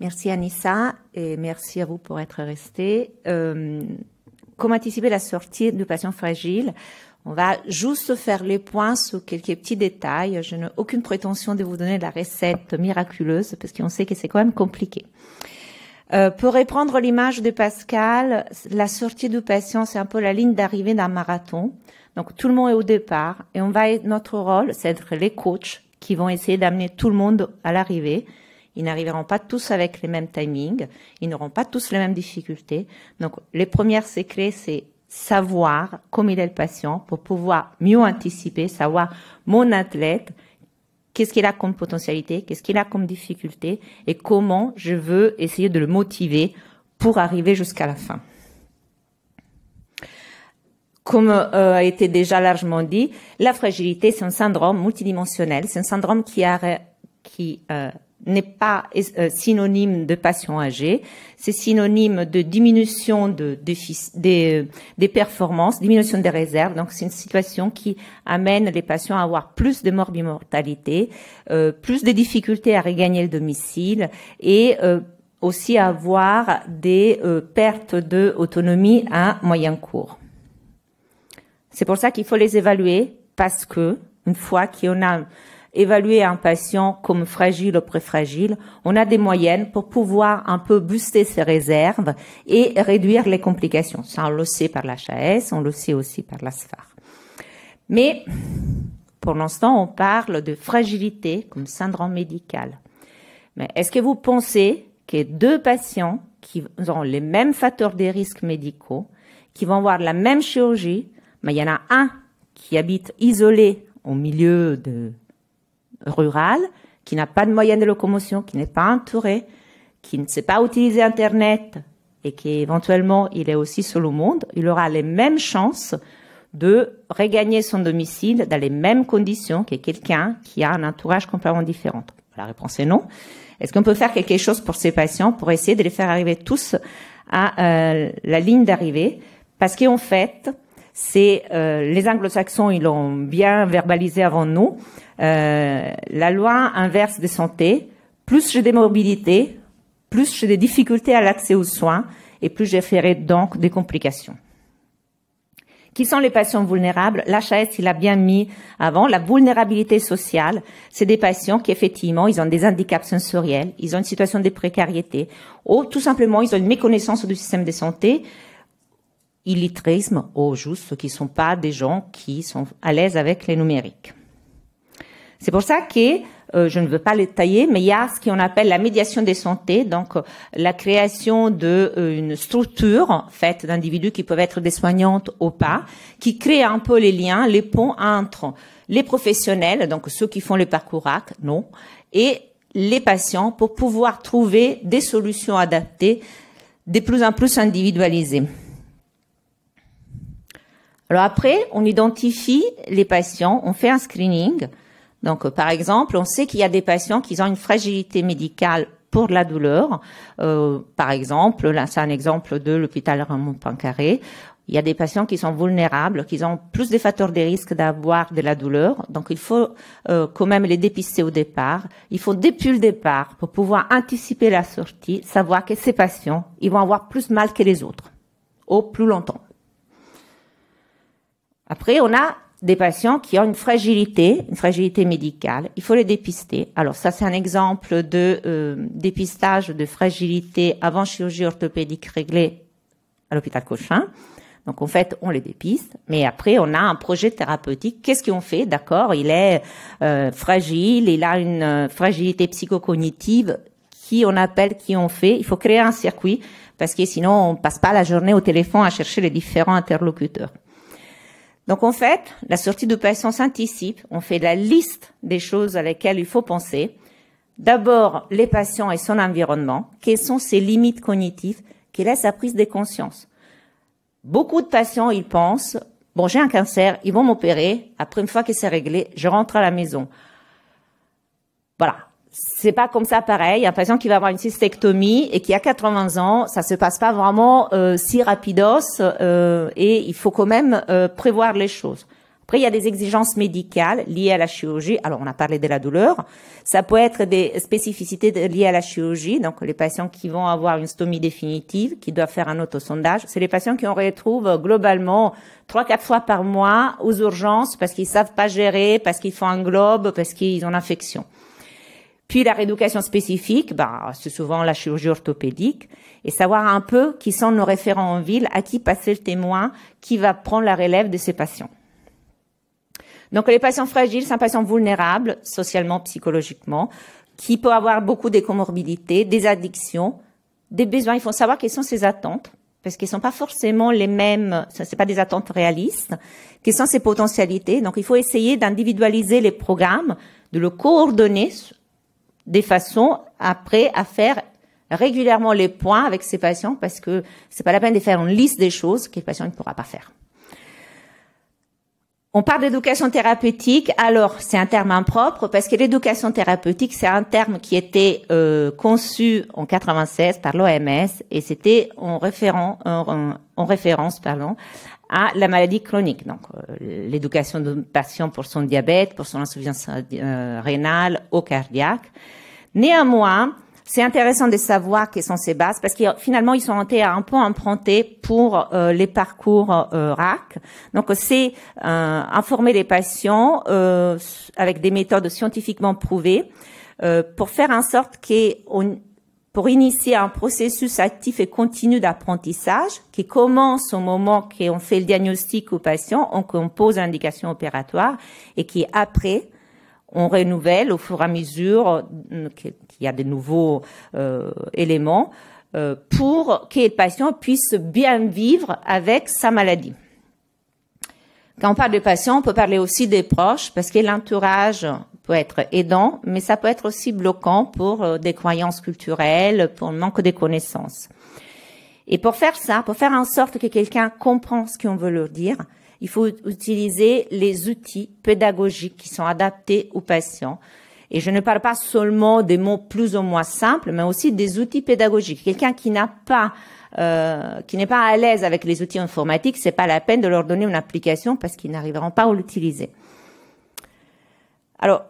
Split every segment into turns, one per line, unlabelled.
Merci Anissa et merci à vous pour être resté. Euh, comment anticiper la sortie de patients fragiles On va juste faire les points sur quelques petits détails. Je n'ai aucune prétention de vous donner la recette miraculeuse parce qu'on sait que c'est quand même compliqué. Euh, pour reprendre l'image de Pascal, la sortie du patient, c'est un peu la ligne d'arrivée d'un marathon. Donc tout le monde est au départ et on va notre rôle, c'est d'être les coachs qui vont essayer d'amener tout le monde à l'arrivée ils n'arriveront pas tous avec les mêmes timings. Ils n'auront pas tous les mêmes difficultés. Donc, les premières secrets, c'est savoir comme il est le patient pour pouvoir mieux anticiper, savoir mon athlète, qu'est-ce qu'il a comme potentialité, qu'est-ce qu'il a comme difficulté et comment je veux essayer de le motiver pour arriver jusqu'à la fin. Comme euh, a été déjà largement dit, la fragilité, c'est un syndrome multidimensionnel, c'est un syndrome qui, a, qui euh, n'est pas euh, synonyme de patient âgé, c'est synonyme de diminution euh, des, performances, diminution des réserves. Donc c'est une situation qui amène les patients à avoir plus de morbimortalité, euh, plus de difficultés à regagner le domicile et aussi à avoir des pertes de autonomie à moyen cours. C'est pour ça qu'il faut les évaluer parce que une fois qu'on a évaluer un patient comme fragile ou préfragile, on a des moyennes pour pouvoir un peu booster ses réserves et réduire les complications. Ça, on le sait par l'HAS, on le sait aussi par la SFAR. Mais pour l'instant, on parle de fragilité comme syndrome médical. Mais est-ce que vous pensez que deux patients qui ont les mêmes facteurs des risques médicaux, qui vont avoir la même chirurgie, mais il y en a un qui habite isolé au milieu de rural, qui n'a pas de moyenne de locomotion, qui n'est pas entouré, qui ne sait pas utiliser Internet et qui éventuellement il est aussi seul au monde, il aura les mêmes chances de regagner son domicile dans les mêmes conditions que quelqu'un qui a un entourage complètement différent. La réponse est non. Est-ce qu'on peut faire quelque chose pour ces patients pour essayer de les faire arriver tous à euh, la ligne d'arrivée Parce qu'en fait, c'est euh, les anglo-saxons, ils l'ont bien verbalisé avant nous, euh, la loi inverse des santé, plus j'ai des mobilités, plus j'ai des difficultés à l'accès aux soins et plus j'ai donc des complications. Qui sont les patients vulnérables L'HAS, il a bien mis avant la vulnérabilité sociale. C'est des patients qui, effectivement, ils ont des handicaps sensoriels, ils ont une situation de précarité ou tout simplement, ils ont une méconnaissance du système de santé illitérisme ou juste ceux qui ne sont pas des gens qui sont à l'aise avec les numériques. C'est pour ça que euh, je ne veux pas le tailler, mais il y a ce qu'on appelle la médiation des santé, donc euh, la création d'une euh, structure faite d'individus qui peuvent être des soignantes ou pas, qui crée un peu les liens, les ponts entre les professionnels, donc ceux qui font le parcours AC, non, et les patients pour pouvoir trouver des solutions adaptées, de plus en plus individualisées. Alors après, on identifie les patients, on fait un screening. Donc, euh, par exemple, on sait qu'il y a des patients qui ont une fragilité médicale pour la douleur. Euh, par exemple, là, c'est un exemple de l'hôpital raymond pancaré Il y a des patients qui sont vulnérables, qui ont plus des facteurs de risque d'avoir de la douleur. Donc, il faut euh, quand même les dépister au départ. Il faut depuis le départ pour pouvoir anticiper la sortie, savoir que ces patients, ils vont avoir plus mal que les autres, au plus longtemps. Après, on a des patients qui ont une fragilité, une fragilité médicale. Il faut les dépister. Alors ça, c'est un exemple de euh, dépistage de fragilité avant chirurgie orthopédique réglée à l'hôpital Cochin. Donc en fait, on les dépiste, mais après, on a un projet thérapeutique. Qu'est-ce qu'on fait D'accord, il est euh, fragile, il a une euh, fragilité psychocognitive qui on appelle, qui on fait. Il faut créer un circuit parce que sinon, on passe pas la journée au téléphone à chercher les différents interlocuteurs. Donc en fait, la sortie de patients s'anticipe, on fait la liste des choses à laquelle il faut penser. D'abord, les patients et son environnement, quelles sont ses limites cognitives, quelle est sa prise de conscience. Beaucoup de patients, ils pensent, bon, j'ai un cancer, ils vont m'opérer, après une fois que c'est réglé, je rentre à la maison. Voilà, c'est pas comme ça pareil. Un patient qui va avoir une cystectomie et qui a 80 ans, ça se passe pas vraiment euh, si rapidos euh, et il faut quand même euh, prévoir les choses. Après, il y a des exigences médicales liées à la chirurgie. Alors, on a parlé de la douleur. Ça peut être des spécificités liées à la chirurgie. Donc, les patients qui vont avoir une stomie définitive, qui doivent faire un autosondage, c'est les patients qui on retrouve globalement trois, quatre fois par mois aux urgences parce qu'ils savent pas gérer, parce qu'ils font un globe, parce qu'ils ont l'infection. Puis la rééducation spécifique, bah, c'est souvent la chirurgie orthopédique, et savoir un peu qui sont nos référents en ville, à qui passer le témoin, qui va prendre la relève de ces patients. Donc les patients fragiles, c'est un patient vulnérable, socialement, psychologiquement, qui peut avoir beaucoup des comorbidités, des addictions, des besoins. Il faut savoir quelles sont ses attentes, parce qu'elles ne sont pas forcément les mêmes, ce sont pas des attentes réalistes, quelles sont ses potentialités. Donc il faut essayer d'individualiser les programmes, de le coordonner des façons après à faire régulièrement les points avec ses patients parce que c'est pas la peine de faire une liste des choses que le patient ne pourra pas faire. On parle d'éducation thérapeutique. Alors, c'est un terme impropre parce que l'éducation thérapeutique, c'est un terme qui était euh, conçu en 96 par l'OMS et c'était en, en, référence pardon, à la maladie chronique. Donc, euh, l'éducation d'un patient pour son diabète, pour son insuffisance euh, rénale ou cardiaque. Néanmoins, c'est intéressant de savoir quelles sont ces bases parce que finalement ils sont un peu emprunté pour euh, les parcours euh, RAC. Donc c'est euh, informer les patients avec des méthodes scientifiquement prouvées pour faire en sorte qu'on pour initier un processus actif et continu d'apprentissage qui commence au moment qu'on fait le diagnostic au patient, on compose l'indication opératoire et qui après on renouvelle au fur et à mesure euh, qu'il y a de nouveaux euh, éléments euh, pour que les patient puissent bien vivre avec sa maladie. Quand on parle de patients, on peut parler aussi des proches parce que l'entourage peut être aidant, mais ça peut être aussi bloquant pour des croyances culturelles, pour le manque de connaissances. Et pour faire ça, pour faire en sorte que quelqu'un comprenne ce qu'on veut leur dire, il faut utiliser les outils pédagogiques qui sont adaptés aux patients. Et je ne parle pas seulement des mots plus ou moins simples, mais aussi des outils pédagogiques. Quelqu'un qui n'a pas, euh, qui n'est pas à l'aise avec les outils informatiques, c'est pas la peine de leur donner une application parce qu'ils n'arriveront pas à l'utiliser. Alors,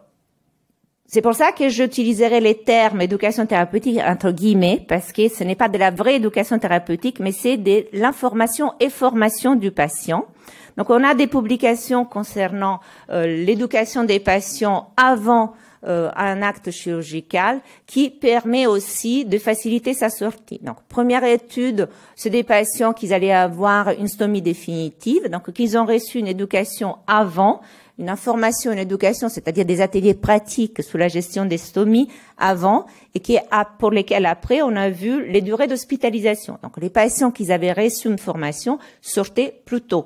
c'est pour ça que j'utiliserai les termes éducation thérapeutique entre guillemets, parce que ce n'est pas de la vraie éducation thérapeutique, mais c'est de l'information et formation du patient. Donc on a des publications concernant euh, l'éducation des patients avant euh, un acte chirurgical qui permet aussi de faciliter sa sortie. Donc première étude, c'est des patients qui allaient avoir une stomie définitive, donc qu'ils ont reçu une éducation avant une information, une éducation, c'est-à-dire des ateliers pratiques sous la gestion des stomies avant et qui pour lesquels après on a vu les durées d'hospitalisation. Donc les patients qui avaient reçu une formation sortaient plus tôt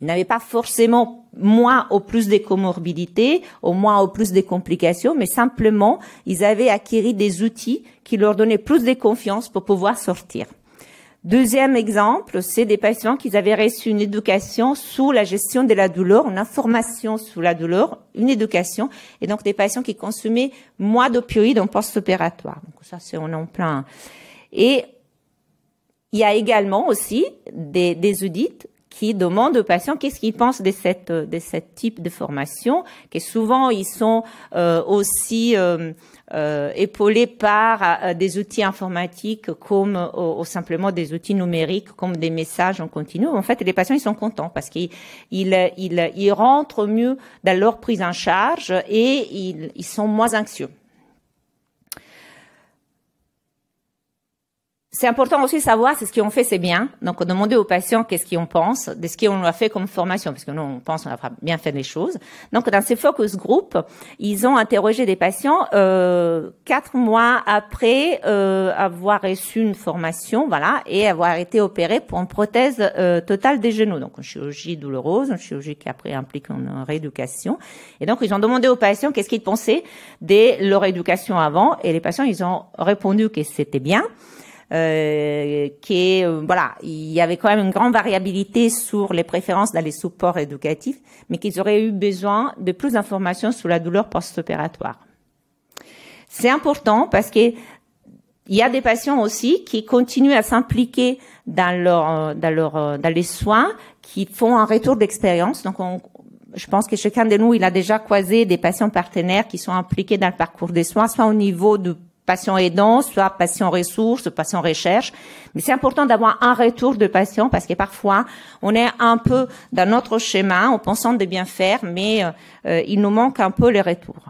n'avaient pas forcément moins ou plus des comorbidités, au moins ou plus des complications, mais simplement ils avaient acquis des outils qui leur donnaient plus de confiance pour pouvoir sortir. Deuxième exemple, c'est des patients qui avaient reçu une éducation sous la gestion de la douleur, une information sous la douleur, une éducation, et donc des patients qui consommaient moins d'opioïdes en post-opératoire. Donc ça, c'est en plein. Et il y a également aussi des audits qui demandent aux patients qu'est-ce qu'ils pensent de cette de cette type de formation, que souvent ils sont euh, aussi euh, euh, épaulés par des outils informatiques comme ou, simplement des outils numériques comme des messages en continu. En fait, les patients ils sont contents parce qu'ils ils, ils rentrent mieux dans leur prise en charge et ils, ils sont moins anxieux. C'est important aussi de savoir si ce ont fait, c'est bien. Donc, on demandait aux patients qu'est-ce qu'ils en de ce qu'on a fait comme formation, parce que nous, on pense qu'on a bien fait les choses. Donc, dans ces focus group, ils ont interrogé des patients euh, quatre mois après euh, avoir reçu une formation, voilà, et avoir été opérés pour une prothèse euh, totale des genoux. Donc, une chirurgie douloureuse, une chirurgie qui après implique une rééducation. Et donc, ils ont demandé aux patients qu'est-ce qu'ils pensaient de leur éducation avant, et les patients, ils ont répondu que c'était bien euh, qui euh, voilà, il y avait quand même une grande variabilité sur les préférences dans les supports éducatifs, mais qu'ils auraient eu besoin de plus d'informations sur la douleur post-opératoire. C'est important parce que il y a des patients aussi qui continuent à s'impliquer dans leur, euh, dans leur, euh, dans les soins, qui font un retour d'expérience. Donc, je pense que chacun de nous, il a déjà croisé des patients partenaires qui sont impliqués dans le parcours des soins, soit au niveau de patient aidant, soit patient ressource, patient recherche. Mais c'est important d'avoir un retour de patient parce que parfois, on est un peu dans notre schéma en pensant de bien faire, mais euh, euh, il nous manque un peu les retours.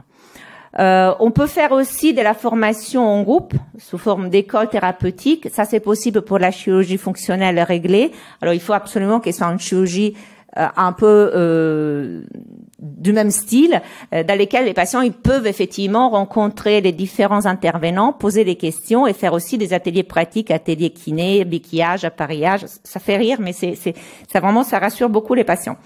Euh, on peut faire aussi de la formation en groupe sous forme d'école thérapeutique. Ça, c'est possible pour la chirurgie fonctionnelle réglée. Alors, il faut absolument qu'elle soit une chirurgie euh, un peu euh, du même style, euh, dans lesquels les patients ils peuvent effectivement rencontrer les différents intervenants, poser des questions et faire aussi des ateliers pratiques, ateliers kinés, béquillage, appareillage. Ça fait rire, mais c'est, ça vraiment ça rassure beaucoup les patients.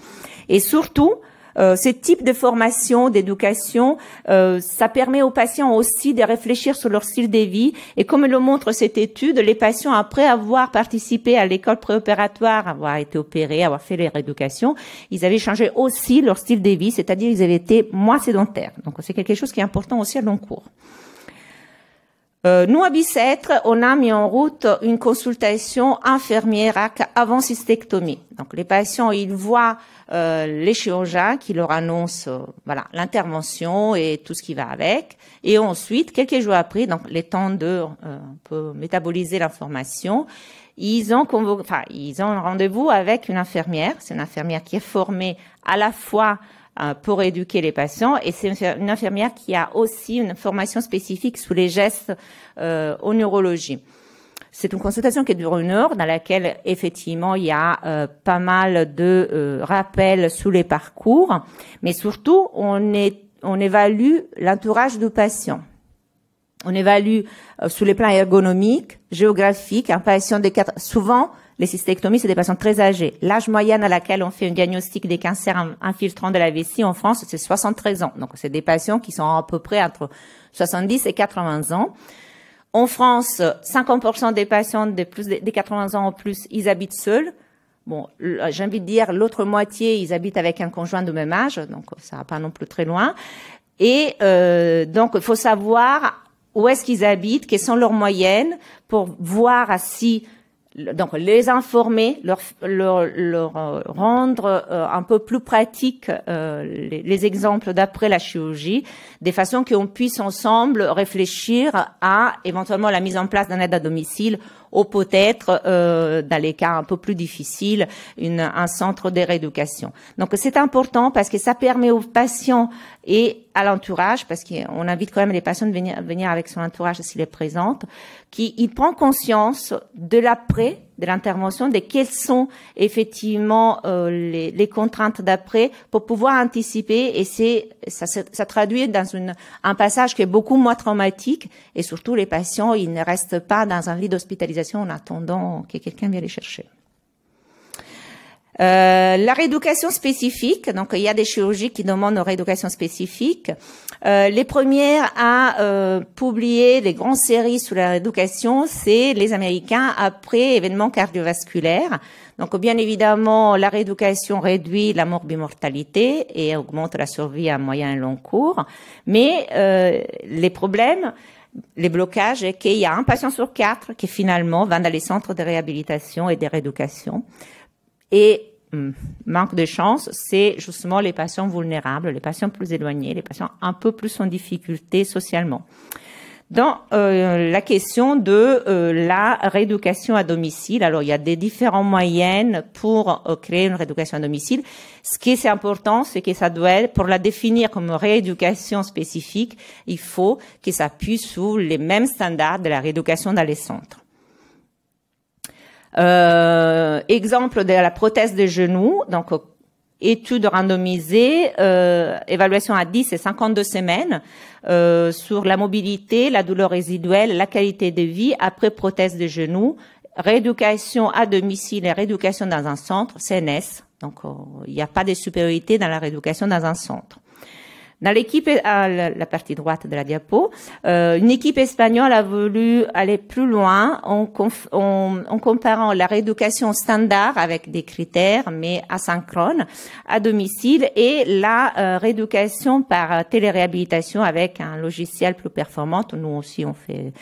Et surtout, euh, ce type de formation, d'éducation, euh, ça permet aux patients aussi de réfléchir sur leur style de vie. Et comme le montre cette étude, les patients, après avoir participé à l'école préopératoire, avoir été opérés, avoir fait leur éducation, ils avaient changé aussi leur style de vie, c'est-à-dire ils avaient été moins sédentaires. Donc c'est quelque chose qui est important aussi à long cours. Euh, nous, à Bicêtre, on a mis en route une consultation infirmière avant cystectomie. Donc, les patients, ils voient euh, les chirurgiens qui leur annoncent euh, l'intervention et tout ce qui va avec. Et ensuite, quelques jours après, donc les temps de métaboliser l'information, ils ont ils ont un rendez-vous avec une infirmière. C'est une infirmière qui est formée à la fois euh, pour éduquer les patients. Et c'est une infirmière qui a aussi une formation spécifique sous les gestes euh, en neurologie. C'est une consultation qui dure une heure, dans laquelle effectivement il y a euh, pas mal de euh, rappels sous les parcours, mais surtout on, est, on évalue l'entourage du patient. On évalue sous les plans ergonomiques, géographiques, un patient des quatre, souvent les cystectomies, c'est des patients très âgés. L'âge moyen à laquelle on fait un diagnostic des cancers infiltrants de la vessie en France, c'est 73 ans. Donc, c'est des patients qui sont à peu près entre 70 et 80 ans. En France, 50% des patients de plus de 80 ans en plus, ils habitent seuls. Bon, j'ai envie de dire, l'autre moitié, ils habitent avec un conjoint de même âge, donc ça va pas non plus très loin. Et euh, donc, il faut savoir où est-ce qu'ils habitent, quelles sont leurs moyennes, pour voir si donc les informer, leur, euh, rendre euh, un peu plus pratique euh, les, les, exemples d'après la chirurgie, de façon qu'on puisse ensemble réfléchir à éventuellement la mise en place d'un aide à domicile ou peut-être euh, dans les cas un peu plus difficiles, un centre de rééducation. Donc c'est important parce que ça permet aux patients et à l'entourage, parce qu'on invite quand même les patients de venir, venir avec son entourage s'il est présent, qui il prend conscience de l'après de l'intervention, de quelles sont effectivement euh, les, contraintes d'après pour pouvoir anticiper. Et c'est ça, ça traduit dans une, un passage qui est beaucoup moins traumatique. Et surtout, les patients, ils ne restent pas dans un lit d'hospitalisation en attendant que quelqu'un vienne les chercher. Euh, la rééducation spécifique, donc il y a des chirurgies qui demandent une rééducation spécifique. Euh, les premières à euh, publier les grandes séries sur la rééducation, c'est les Américains après événements cardiovasculaires. Donc bien évidemment, la rééducation réduit la morbimortalité et augmente la survie à moyen et long cours. Mais euh, les problèmes, les blocages est qu'il y a un patient sur quatre qui finalement va dans les centres de réhabilitation et de rééducation et hum, manque de chance, c'est justement les patients vulnérables, les patients plus éloignés, les patients un peu plus en difficulté socialement. Dans euh, la question de euh, la rééducation à domicile, alors il y a des différents moyens pour euh, créer une rééducation à domicile. Ce qui est important, c'est que ça doit être, pour la définir comme rééducation spécifique, il faut que ça puisse sous les mêmes standards de la rééducation dans les centres. Euh, exemple de la prothèse de genou, donc euh, étude randomisée, euh, évaluation à 10 et 52 semaines sur la mobilité, la douleur résiduelle, la qualité de vie après prothèse de genou, rééducation à domicile et rééducation dans un centre, CNS. Donc, il n'y a pas de supériorité dans la rééducation dans un centre. Dans l'équipe, à euh, la partie droite de la diapo, euh, une équipe espagnole a voulu aller plus loin en, comparant la rééducation standard avec des critères, mais asynchrone, à domicile, et la euh, rééducation par téléréhabilitation avec un logiciel plus performant. Nous aussi, on fait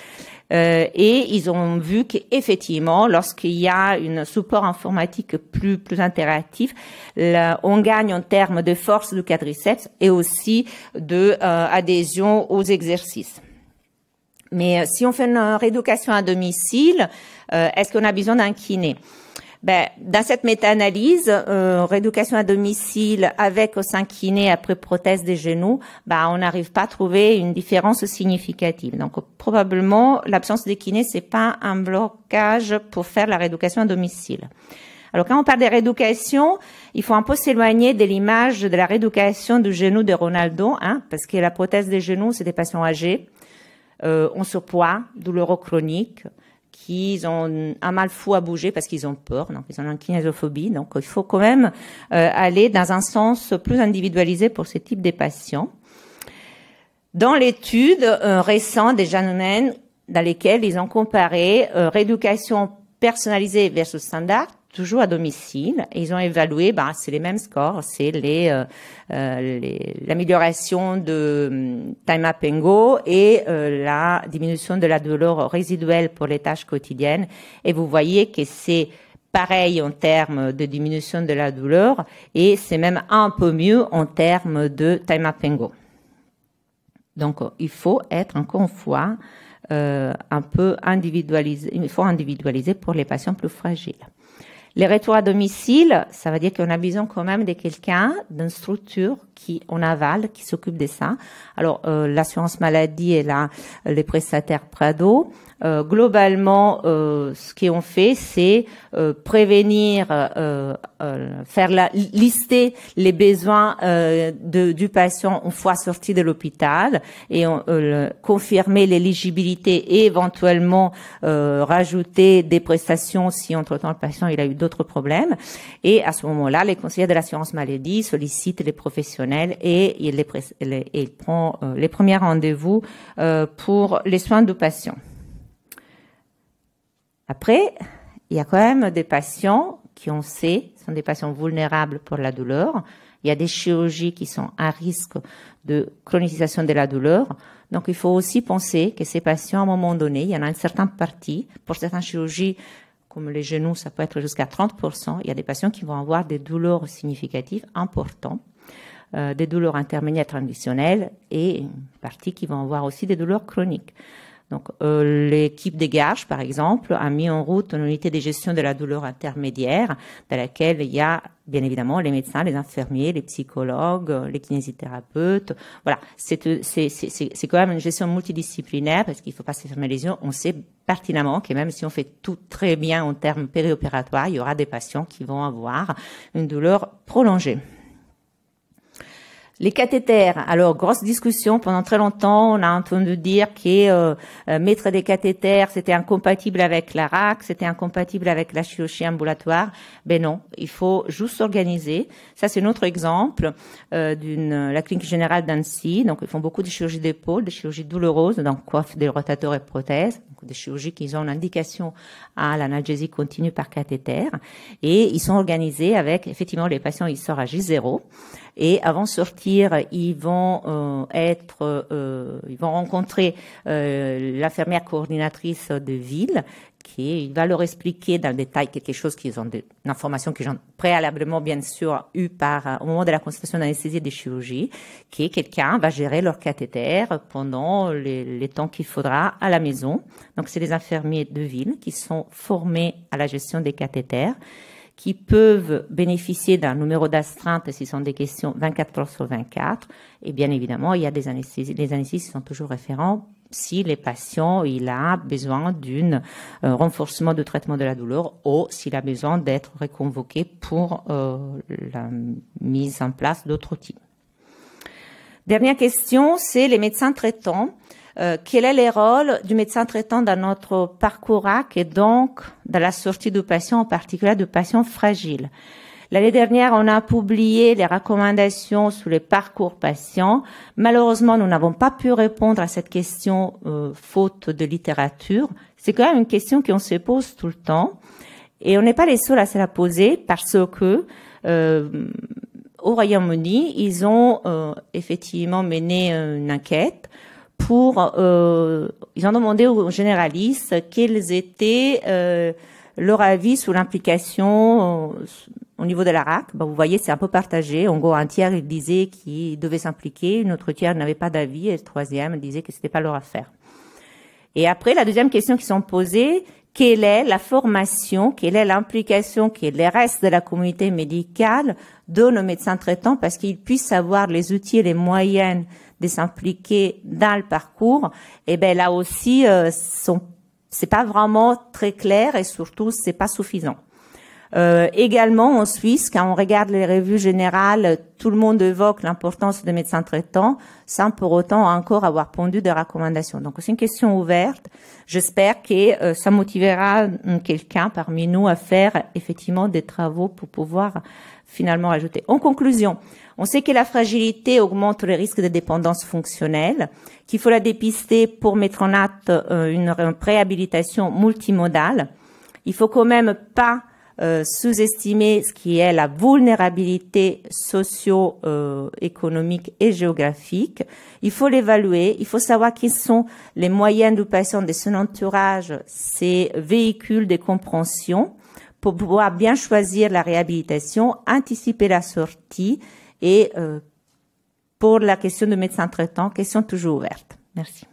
euh, et ils ont vu qu'effectivement, lorsqu'il y a un support informatique plus, plus interactif, on gagne en termes de force du quadriceps et aussi d'adhésion euh, aux exercices. Mais euh, si on fait une rééducation à domicile, est-ce qu'on a besoin d'un kiné ben, dans cette méta-analyse, euh, rééducation à domicile avec kiné après prothèse des genoux, ben, on n'arrive pas à trouver une différence significative. Donc probablement l'absence de kiné c'est pas un blocage pour faire la rééducation à domicile. Alors quand on parle de rééducation, il faut un peu s'éloigner de l'image de la rééducation du genou de Ronaldo, hein, parce que la prothèse des genoux, c'est des patients âgés, euh, en surpoids, douloureux chronique, qu'ils ont un mal fou à bouger parce qu'ils ont peur, donc ils ont une kinésophobie. Donc il faut quand même euh, aller dans un sens plus individualisé pour ce type de patients. Dans l'étude euh, récente des jeunes dans lesquelles ils ont comparé euh, rééducation personnalisée versus standard, toujours à domicile. ils ont évalué, Ben, c'est les mêmes scores, c'est les, euh, euh l'amélioration de mm, time up and go et euh, la diminution de la douleur résiduelle pour les tâches quotidiennes. Et vous voyez que c'est pareil en termes de diminution de la douleur et c'est même un peu mieux en termes de time up and go. Donc, il faut être encore une fois euh, un peu individualisé, il faut individualiser pour les patients plus fragiles. Les retours à domicile, ça veut dire qu'on a besoin quand même de quelqu'un, d'une structure qui en aval, qui s'occupe de ça. Alors, euh, l'assurance maladie et là, les prestataires Prado. Euh, globalement, euh, ce ce qu'on fait, c'est euh, prévenir, faire la, lister les besoins du patient une fois sorti de l'hôpital et confirmer l'éligibilité et éventuellement rajouter des prestations si entre-temps le patient il a eu d'autres problèmes. Et à ce moment-là, les conseillers de l'assurance maladie sollicitent les professionnels et ils, les, ils prennent les premiers rendez-vous pour les soins du patient. Après, il y a quand même des patients qui, on sait, sont des patients vulnérables pour la douleur. Il y a des chirurgies qui sont à risque de chronicisation de la douleur. Donc, il faut aussi penser que ces patients, à un moment donné, il y en a une certaine partie. Pour certaines chirurgies, comme les genoux, ça peut être jusqu'à 30%. Il y a des patients qui vont avoir des douleurs significatives importantes, euh, des douleurs intermédiaires traditionnelles et une partie qui vont avoir aussi des douleurs chroniques. Donc, euh, l'équipe des Garges, par exemple, a mis en route une unité de gestion de la douleur intermédiaire, dans laquelle il y a bien évidemment les médecins, les infirmiers, les psychologues, les kinésithérapeutes. Voilà, c'est euh, c'est quand même une gestion multidisciplinaire parce qu'il ne faut pas se fermer les yeux. On sait pertinemment que même si on fait tout très bien en termes périopératoires, il y aura des patients qui vont avoir une douleur prolongée. Les cathéters, alors grosse discussion pendant très longtemps, on a entendu dire que euh, euh, mettre des cathéters, c'était incompatible avec la RAC, c'était incompatible avec la chirurgie ambulatoire. Ben non, il faut juste s'organiser. Ça, c'est un autre exemple euh, d'une la clinique générale d'Annecy. Donc, ils font beaucoup de chirurgie d'épaule, de chirurgies douloureuses donc coiffe des rotateurs et prothèses, donc des chirurgies qui ont une indication à l'analgésie continue par cathéter. Et ils sont organisés avec, effectivement, les patients, ils sortent à J0 et avant de sortir, ils vont euh, être, euh, ils vont rencontrer euh, l'infirmière coordinatrice de ville qui va leur expliquer dans le détail quelque chose qu'ils ont, une information qu'ils ont préalablement, bien sûr, eue par, au moment de la consultation d'anesthésie et de chirurgie, qui quelqu'un va gérer leur cathéter pendant les, temps qu'il faudra à la maison. Donc, c'est des infirmiers de ville qui sont formés à la gestion des cathéters qui peuvent bénéficier d'un numéro d'astreinte si ce sont des questions 24 heures sur 24. Et bien évidemment, il y a des anesthésistes. Les sont toujours référents si les patients il a besoin d'un euh, renforcement de traitement de la douleur ou s'il a besoin d'être reconvoqué pour euh, la mise en place d'autres outils. Dernière question, c'est les médecins traitants. Euh, quel est le rôle du médecin traitant dans notre parcours RAC et donc dans la sortie du patients, en particulier de patients fragiles L'année dernière, on a publié les recommandations sur les parcours patients. Malheureusement, nous n'avons pas pu répondre à cette question euh, faute de littérature. C'est quand même une question qu'on se pose tout le temps. Et on n'est pas les seuls à se la poser parce que euh, au Royaume-Uni, ils ont effectivement mené une enquête pour euh, ils ont demandé aux généralistes quels étaient euh, leur avis sur l'implication euh, au niveau de RAC Ben, vous voyez, c'est un peu partagé. En gros, un tiers il disait qu'ils devaient s'impliquer, une autre tiers n'avait pas d'avis, et le troisième disait que c'était pas leur affaire. Et après, la deuxième question qui sont posées, quelle est la formation, quelle est l'implication, que les le reste de la communauté médicale donnent nos médecins traitants parce qu'ils puissent avoir les outils et les moyens de s'impliquer dans le parcours. Et eh ben là aussi, ce euh, n'est c'est pas vraiment très clair et surtout c'est pas suffisant. Euh, également en Suisse, quand on regarde les revues générales, tout le monde évoque l'importance des médecins traitants sans pour autant encore avoir pondu de recommandations. Donc c'est une question ouverte. J'espère que euh, ça motivera hum, quelqu'un parmi nous à faire effectivement des travaux pour pouvoir finalement ajouter. En conclusion, on sait que la fragilité augmente le risque de dépendance fonctionnelle, qu'il faut la dépister pour mettre en acte euh, une, une préhabilitation multimodale. Il faut quand même pas euh, sous-estimer ce qui est la vulnérabilité socio-économique et géographique. Il faut l'évaluer, il faut savoir quels sont les moyens du patient, de son entourage, ses véhicules de compréhension pour pouvoir bien choisir la réhabilitation, anticiper la sortie et euh, pour la question de médecin traitant, question toujours ouverte. Merci.